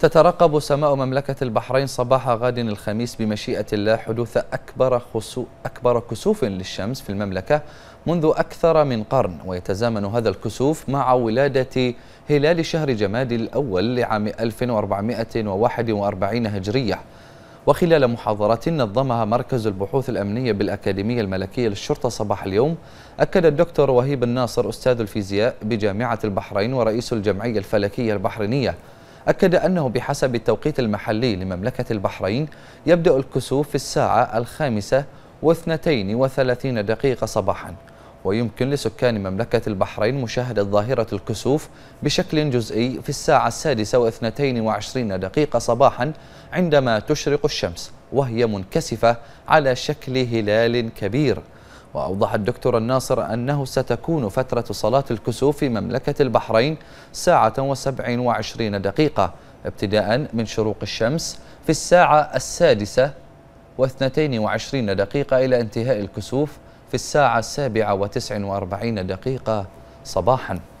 تترقب سماء مملكة البحرين صباح غد الخميس بمشيئة الله حدوث أكبر, خسو أكبر كسوف للشمس في المملكة منذ أكثر من قرن ويتزامن هذا الكسوف مع ولادة هلال شهر جماد الأول لعام 1441 هجرية وخلال محاضرة نظمها مركز البحوث الأمنية بالأكاديمية الملكية للشرطة صباح اليوم أكد الدكتور وهيب الناصر أستاذ الفيزياء بجامعة البحرين ورئيس الجمعية الفلكية البحرينية أكد أنه بحسب التوقيت المحلي لمملكة البحرين يبدأ الكسوف في الساعة الخامسة واثنتين وثلاثين دقيقة صباحاً ويمكن لسكان مملكة البحرين مشاهدة ظاهرة الكسوف بشكل جزئي في الساعة السادسة واثنتين وعشرين دقيقة صباحا عندما تشرق الشمس وهي منكسفة على شكل هلال كبير وأوضح الدكتور الناصر أنه ستكون فترة صلاة الكسوف في مملكة البحرين ساعة وسبعين وعشرين دقيقة ابتداء من شروق الشمس في الساعة السادسة واثنتين وعشرين دقيقة إلى انتهاء الكسوف في الساعة السابعة وتسع وأربعين دقيقة صباحاً